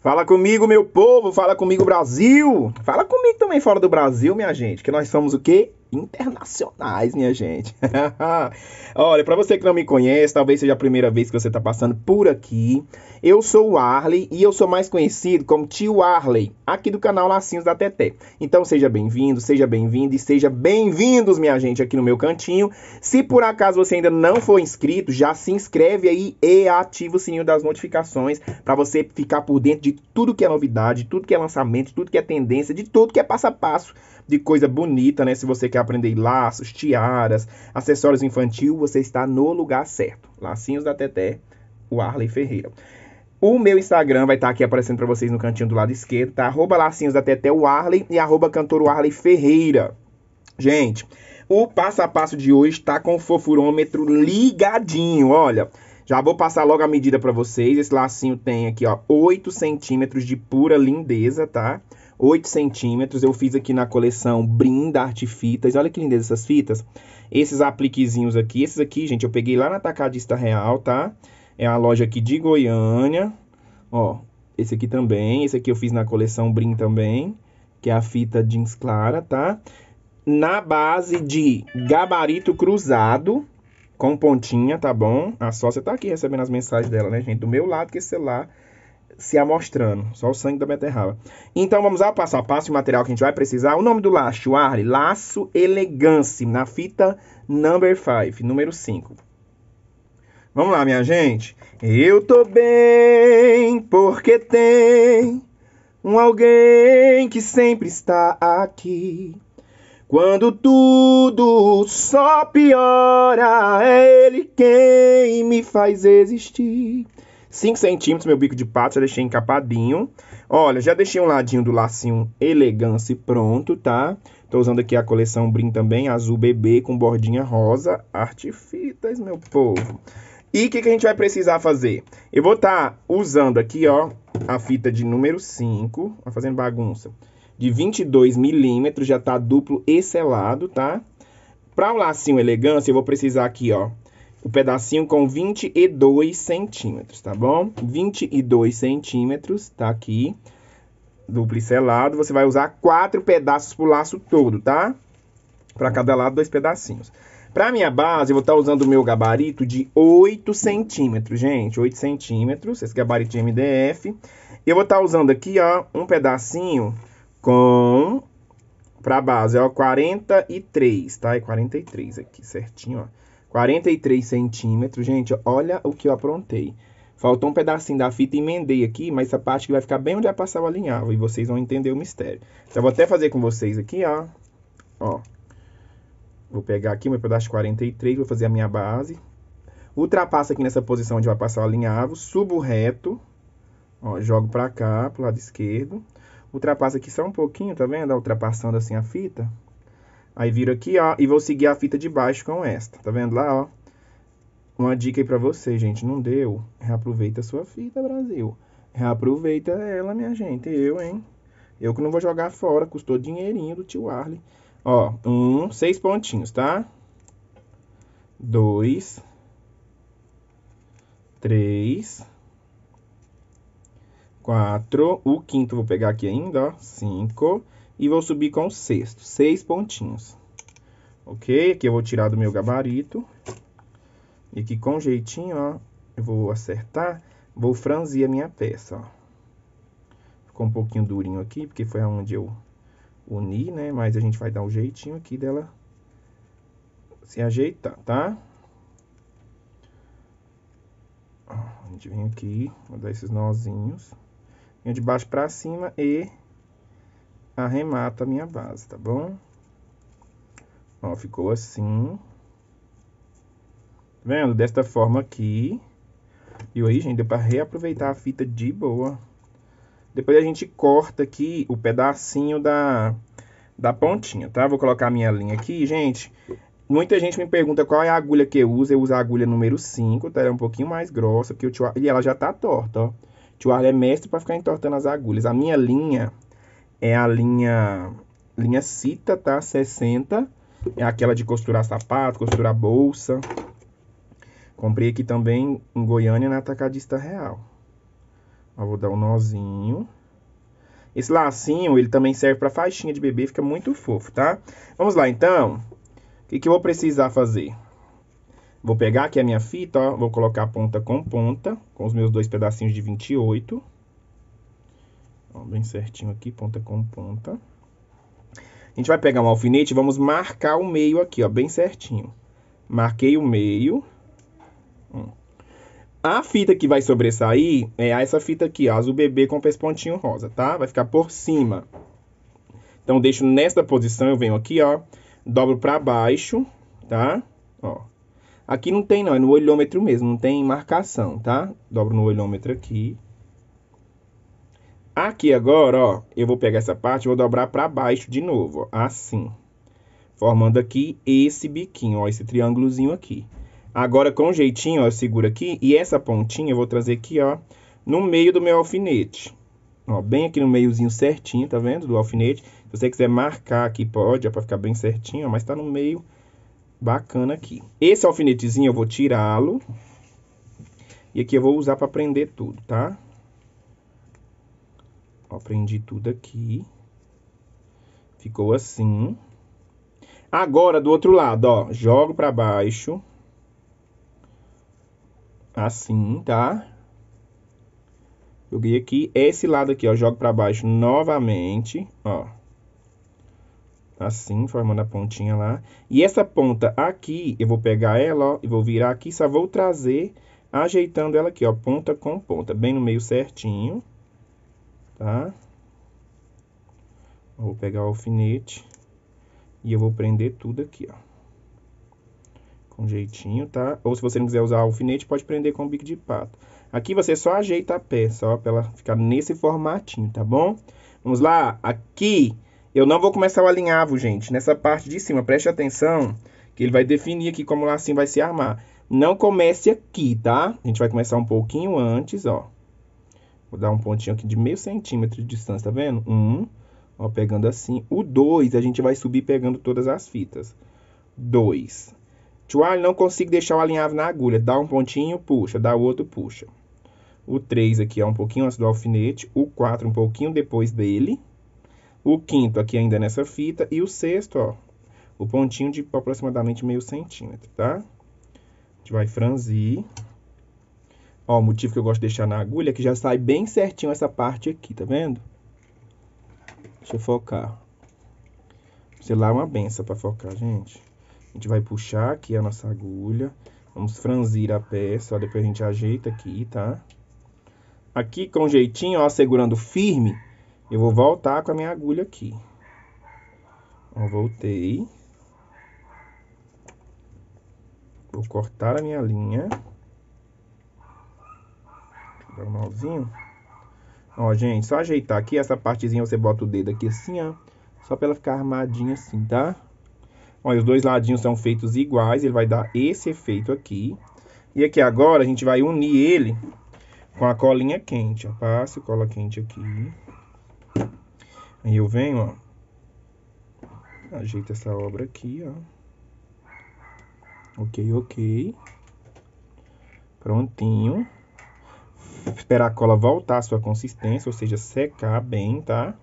Fala comigo, meu povo, fala comigo, Brasil. Fala comigo também fora do Brasil, minha gente, que nós somos o quê? internacionais, minha gente. Olha, para você que não me conhece, talvez seja a primeira vez que você está passando por aqui. Eu sou o Arley e eu sou mais conhecido como Tio Arley, aqui do canal Lacinhos da TT Então seja bem-vindo, seja bem-vindo e seja bem-vindos, minha gente, aqui no meu cantinho. Se por acaso você ainda não for inscrito, já se inscreve aí e ativa o sininho das notificações para você ficar por dentro de tudo que é novidade, tudo que é lançamento, tudo que é tendência, de tudo que é passo a passo de coisa bonita, né? Se você quer quer aprender laços, tiaras, acessórios infantil, você está no lugar certo. Lacinhos da Teté, o Arley Ferreira. O meu Instagram vai estar tá aqui aparecendo para vocês no cantinho do lado esquerdo, tá? Arroba lacinhos da Teté o Arley e arroba cantor o Arley Ferreira. Gente, o passo a passo de hoje está com o fofurômetro ligadinho, olha. Já vou passar logo a medida para vocês. Esse lacinho tem aqui, ó, 8 centímetros de pura lindeza, Tá? 8 centímetros. Eu fiz aqui na coleção Brinda Arte Fitas. Olha que lindeza essas fitas. Esses apliquezinhos aqui. Esses aqui, gente, eu peguei lá na Atacadista Real, tá? É a loja aqui de Goiânia. Ó, esse aqui também. Esse aqui eu fiz na coleção Brim também. Que é a fita jeans clara, tá? Na base de gabarito cruzado, com pontinha, tá bom? A sócia tá aqui recebendo as mensagens dela, né, gente? Do meu lado, que esse celular se amostrando. Só o sangue da beterraba. Então vamos ao passo a passo, o material que a gente vai precisar. O nome do laço, Arle, laço elegância, na fita number 5, número 5. Vamos lá, minha gente. Eu tô bem porque tem um alguém que sempre está aqui. Quando tudo só piora, é ele quem me faz existir. 5 centímetros, meu bico de pato, já deixei encapadinho. Olha, já deixei um ladinho do lacinho elegância pronto, tá? Tô usando aqui a coleção Brim também, azul bebê com bordinha rosa. Artifitas, meu povo. E o que, que a gente vai precisar fazer? Eu vou estar tá usando aqui, ó, a fita de número 5, ó, fazendo bagunça, de 22 milímetros, já tá duplo e selado, tá? Para o um lacinho elegância, eu vou precisar aqui, ó, o pedacinho com 22 centímetros, tá bom? 22 centímetros, tá aqui, duplicelado. Você vai usar quatro pedaços pro laço todo, tá? Para cada lado, dois pedacinhos. Para minha base, eu vou estar tá usando o meu gabarito de 8 centímetros, gente. 8 centímetros, esse gabarito de MDF. Eu vou estar tá usando aqui, ó, um pedacinho com... Para base, ó, 43, tá? É 43 aqui, certinho, ó. 43 centímetros. Gente, olha o que eu aprontei. Faltou um pedacinho da fita, e emendei aqui, mas essa parte que vai ficar bem onde vai passar o alinhavo. E vocês vão entender o mistério. Então, eu vou até fazer com vocês aqui, ó. Ó. Vou pegar aqui meu pedaço de 43, vou fazer a minha base. Ultrapassa aqui nessa posição onde vai passar o alinhavo. Subo reto. Ó, jogo pra cá, pro lado esquerdo. Ultrapassa aqui só um pouquinho, tá vendo? Ultrapassando assim a fita. Aí viro aqui, ó, e vou seguir a fita de baixo com esta. Tá vendo lá, ó? Uma dica aí pra você, gente. Não deu? Reaproveita a sua fita, Brasil. Reaproveita ela, minha gente. Eu, hein? Eu que não vou jogar fora. Custou dinheirinho do tio Arley. Ó, um, seis pontinhos, tá? Dois. Três. Quatro. O quinto vou pegar aqui ainda, ó. Cinco. Cinco e vou subir com o sexto, seis pontinhos. Ok? Aqui eu vou tirar do meu gabarito. E aqui com jeitinho, ó, eu vou acertar, vou franzir a minha peça, ó. Ficou um pouquinho durinho aqui, porque foi aonde eu uni, né? Mas a gente vai dar um jeitinho aqui dela se ajeitar, tá? A gente vem aqui, vou dar esses nozinhos. Vem de baixo pra cima e arremato a minha base, tá bom? Ó, ficou assim. Tá vendo? Desta forma aqui. E aí, gente, deu para reaproveitar a fita de boa. Depois a gente corta aqui o pedacinho da, da pontinha, tá? Vou colocar a minha linha aqui, gente. Muita gente me pergunta qual é a agulha que eu uso. Eu uso a agulha número 5, tá? Ela é um pouquinho mais grossa, porque o tio... e ela já tá torta, ó. O tio Arley é mestre para ficar entortando as agulhas. A minha linha é a linha linha Cita, tá? 60. É aquela de costurar sapato, costurar bolsa. Comprei aqui também em Goiânia na Atacadista Real. Ó, vou dar um nozinho. Esse lacinho, ele também serve para faixinha de bebê, fica muito fofo, tá? Vamos lá, então. O que, que eu vou precisar fazer? Vou pegar aqui a minha fita, ó, vou colocar ponta com ponta, com os meus dois pedacinhos de 28. 28 bem certinho aqui, ponta com ponta. A gente vai pegar um alfinete e vamos marcar o meio aqui, ó, bem certinho. Marquei o meio. Hum. A fita que vai sobressair é essa fita aqui, ó, azul bebê com esse pontinho rosa, tá? Vai ficar por cima. Então, deixo nesta posição, eu venho aqui, ó, dobro para baixo, tá? Ó. Aqui não tem não, é no olhômetro mesmo, não tem marcação, tá? Dobro no olhômetro aqui. Aqui agora, ó, eu vou pegar essa parte e vou dobrar para baixo de novo, ó, assim. Formando aqui esse biquinho, ó, esse triângulozinho aqui. Agora, com jeitinho, ó, eu seguro aqui e essa pontinha eu vou trazer aqui, ó, no meio do meu alfinete. Ó, bem aqui no meiozinho certinho, tá vendo? Do alfinete. Se você quiser marcar aqui, pode, ó, pra ficar bem certinho, ó, mas tá no meio bacana aqui. Esse alfinetezinho eu vou tirá-lo. E aqui eu vou usar para prender tudo, Tá? Ó, prendi tudo aqui. Ficou assim. Agora, do outro lado, ó, jogo para baixo. Assim, tá? Joguei aqui. Esse lado aqui, ó, jogo para baixo novamente, ó. Tá assim, formando a pontinha lá. E essa ponta aqui, eu vou pegar ela, ó, e vou virar aqui. Só vou trazer, ajeitando ela aqui, ó, ponta com ponta. Bem no meio certinho tá? Vou pegar o alfinete e eu vou prender tudo aqui, ó. Com jeitinho, tá? Ou se você não quiser usar alfinete, pode prender com o bico de pato. Aqui você só ajeita a peça, ó, pra ela ficar nesse formatinho, tá bom? Vamos lá, aqui eu não vou começar o alinhavo, gente, nessa parte de cima. Preste atenção que ele vai definir aqui como o lacinho vai se armar. Não comece aqui, tá? A gente vai começar um pouquinho antes, ó. Vou dar um pontinho aqui de meio centímetro de distância, tá vendo? Um, ó, pegando assim. O dois, a gente vai subir pegando todas as fitas. Dois. Tchualho, não consigo deixar o alinhavo na agulha. Dá um pontinho, puxa. Dá outro, puxa. O três aqui é um pouquinho antes do alfinete. O quatro um pouquinho depois dele. O quinto aqui ainda nessa fita. E o sexto, ó. O pontinho de aproximadamente meio centímetro, tá? A gente vai franzir. Ó, o motivo que eu gosto de deixar na agulha é que já sai bem certinho essa parte aqui, tá vendo? Deixa eu focar. Sei lá, é uma benção para focar, gente. A gente vai puxar aqui a nossa agulha. Vamos franzir a peça, ó, depois a gente ajeita aqui, tá? Aqui com jeitinho, ó, segurando firme, eu vou voltar com a minha agulha aqui. Ó, voltei. Vou cortar a minha linha normalzinho. Ó, gente, só ajeitar aqui essa partezinha, você bota o dedo aqui assim, ó. Só pra ela ficar armadinha assim, tá? Ó, os dois ladinhos são feitos iguais, ele vai dar esse efeito aqui. E aqui agora a gente vai unir ele com a colinha quente, ó. Passo cola quente aqui. Aí eu venho, ó. Ajeito essa obra aqui, ó. Ok, ok. Prontinho esperar a cola voltar a sua consistência, ou seja, secar bem, tá?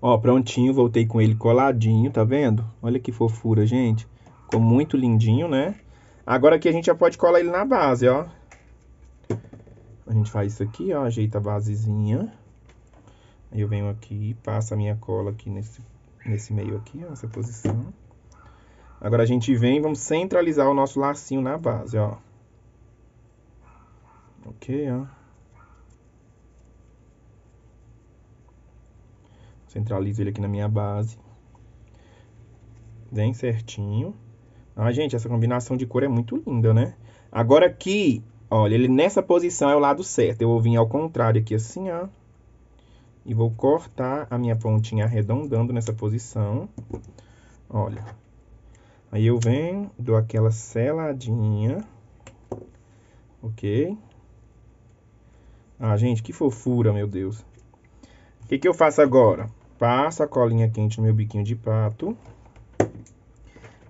Ó, prontinho, voltei com ele coladinho, tá vendo? Olha que fofura, gente. Ficou muito lindinho, né? Agora aqui a gente já pode colar ele na base, ó. A gente faz isso aqui, ó, ajeita a basezinha. Aí eu venho aqui e passo a minha cola aqui nesse, nesse meio aqui, ó, nessa posição. Agora a gente vem, vamos centralizar o nosso lacinho na base, ó. Ok, ó. Centralizo ele aqui na minha base. Bem certinho. Ah, gente, essa combinação de cor é muito linda, né? Agora aqui, olha, ele nessa posição é o lado certo. Eu vou vir ao contrário aqui assim, ó. E vou cortar a minha pontinha arredondando nessa posição. Olha. Aí eu venho, dou aquela seladinha. Ok? Ah, gente, que fofura, meu Deus. O que, que eu faço agora? Passo a colinha quente no meu biquinho de pato.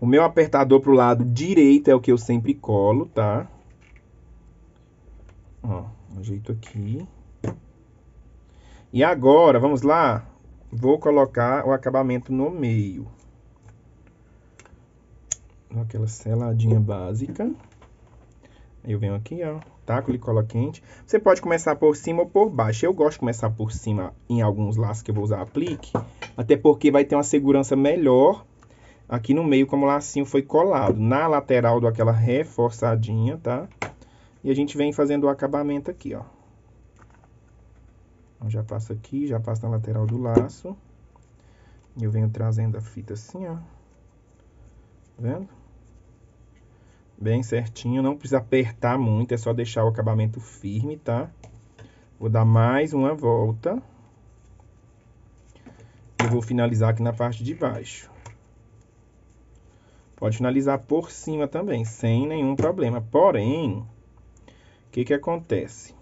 O meu apertador pro lado direito é o que eu sempre colo, tá? Ó, ajeito aqui. E agora, vamos lá? Vou colocar o acabamento no meio. Aquela seladinha básica. Eu venho aqui, ó tá? Cola quente. Você pode começar por cima ou por baixo. Eu gosto de começar por cima em alguns laços que eu vou usar aplique, até porque vai ter uma segurança melhor aqui no meio, como o lacinho foi colado. Na lateral do aquela reforçadinha, tá? E a gente vem fazendo o acabamento aqui, ó. Eu então, já passo aqui, já passo na lateral do laço. E eu venho trazendo a fita assim, ó. Tá vendo? Bem certinho, não precisa apertar muito, é só deixar o acabamento firme, tá? Vou dar mais uma volta. E vou finalizar aqui na parte de baixo. Pode finalizar por cima também, sem nenhum problema. Porém, o que, que acontece?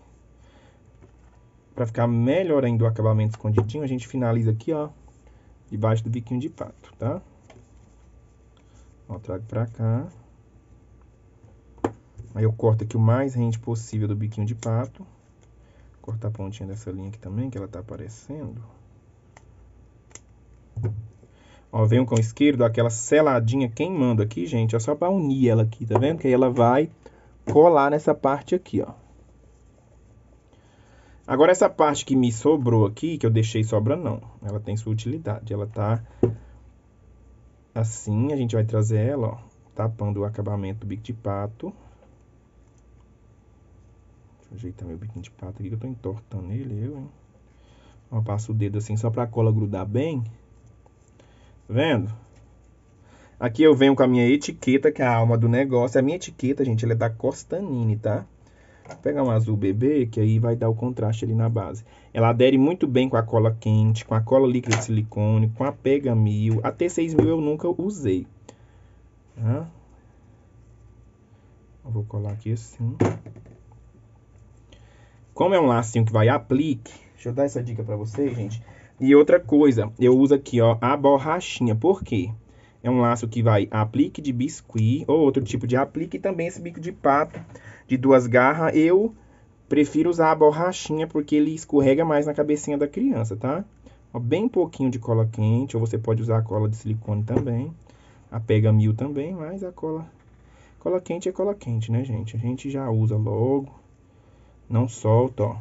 Para ficar melhor ainda o acabamento escondidinho, a gente finaliza aqui, ó, debaixo do biquinho de pato, tá? Ó, trago pra cá. Aí eu corto aqui o mais rente possível do biquinho de pato. Cortar a pontinha dessa linha aqui também, que ela tá aparecendo. Ó, venho com o esquerdo, aquela seladinha queimando aqui, gente, é só pra unir ela aqui, tá vendo? Que aí ela vai colar nessa parte aqui, ó. Agora, essa parte que me sobrou aqui, que eu deixei sobra, não. Ela tem sua utilidade. Ela tá assim, a gente vai trazer ela, ó, tapando o acabamento do bico de pato ajeitar meu biquinho de pato aqui, que eu tô entortando ele, eu, hein? Eu passo o dedo assim só pra cola grudar bem. Tá vendo? Aqui eu venho com a minha etiqueta, que é a alma do negócio. A minha etiqueta, gente, ela é da Costanini, tá? Vou pegar um azul bebê, que aí vai dar o contraste ali na base. Ela adere muito bem com a cola quente, com a cola líquida de silicone, com a Pega 1000. até 6000 eu nunca usei. Tá? Vou colar aqui assim. Como é um lacinho que vai aplique, deixa eu dar essa dica para vocês, gente. E outra coisa, eu uso aqui, ó, a borrachinha. Por quê? É um laço que vai aplique de biscuit ou outro tipo de aplique e também esse bico de pato de duas garras. Eu prefiro usar a borrachinha porque ele escorrega mais na cabecinha da criança, tá? Ó, bem pouquinho de cola quente, ou você pode usar a cola de silicone também. A pega mil também, mas a cola... Cola quente é cola quente, né, gente? A gente já usa logo não solta, ó.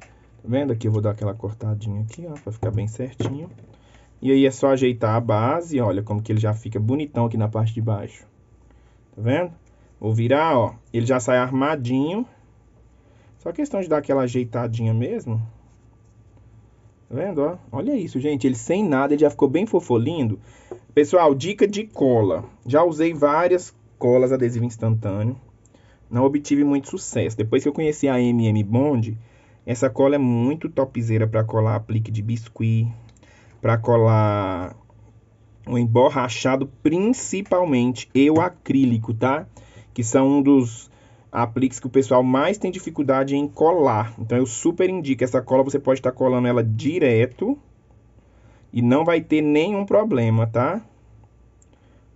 Tá vendo? Aqui eu vou dar aquela cortadinha aqui, ó, pra ficar bem certinho. E aí é só ajeitar a base, olha como que ele já fica bonitão aqui na parte de baixo. Tá vendo? Vou virar, ó, ele já sai armadinho. Só questão de dar aquela ajeitadinha mesmo. Tá vendo, ó? Olha isso, gente, ele sem nada, ele já ficou bem fofolindo. Pessoal, dica de cola. Já usei várias colas adesivo instantâneo não obtive muito sucesso. Depois que eu conheci a MM Bond, essa cola é muito topzeira para colar aplique de biscuit, para colar o emborrachado, principalmente e o acrílico, tá? Que são um dos apliques que o pessoal mais tem dificuldade em colar. Então eu super indico essa cola, você pode estar tá colando ela direto e não vai ter nenhum problema, tá?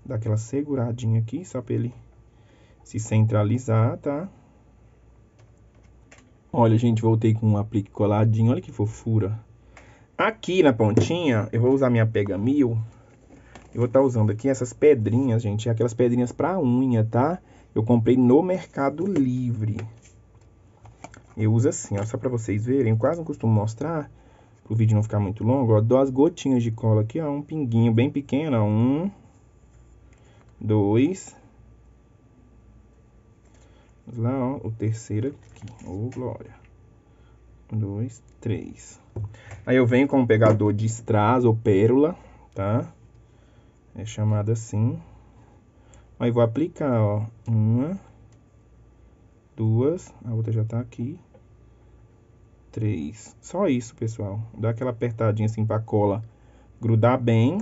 Dá aquela seguradinha aqui, só para ele se centralizar, tá? Olha, gente, voltei com um aplique coladinho, olha que fofura. Aqui na pontinha, eu vou usar minha pega mil. Eu vou estar tá usando aqui essas pedrinhas, gente, é aquelas pedrinhas para unha, tá? Eu comprei no Mercado Livre. Eu uso assim, ó, só para vocês verem, quase não costumo mostrar, pro vídeo não ficar muito longo, ó, duas gotinhas de cola aqui, ó, um pinguinho bem pequeno, ó, um, dois, lá, ó, o terceiro aqui. Ô, oh, glória. Um, dois, três. Aí eu venho com um pegador de strass ou pérola, tá? É chamado assim. Aí vou aplicar, ó. Uma, duas, a outra já tá aqui. Três. Só isso, pessoal. Dá aquela apertadinha assim pra cola grudar bem.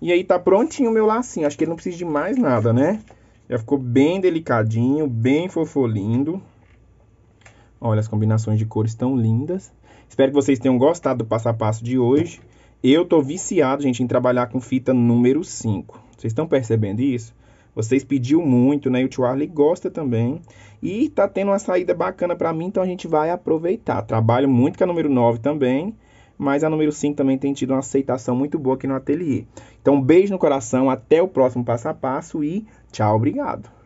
E aí tá prontinho o meu lacinho. Acho que ele não precisa de mais nada, né? Já ficou bem delicadinho, bem fofolindo. Olha, as combinações de cores tão lindas. Espero que vocês tenham gostado do passo a passo de hoje. Eu tô viciado, gente, em trabalhar com fita número 5. Vocês estão percebendo isso? Vocês pediu muito, né? E o tio Arley gosta também. E tá tendo uma saída bacana para mim, então a gente vai aproveitar. Trabalho muito com a número 9 também mas a número 5 também tem tido uma aceitação muito boa aqui no ateliê. Então, beijo no coração, até o próximo passo a passo e tchau, obrigado.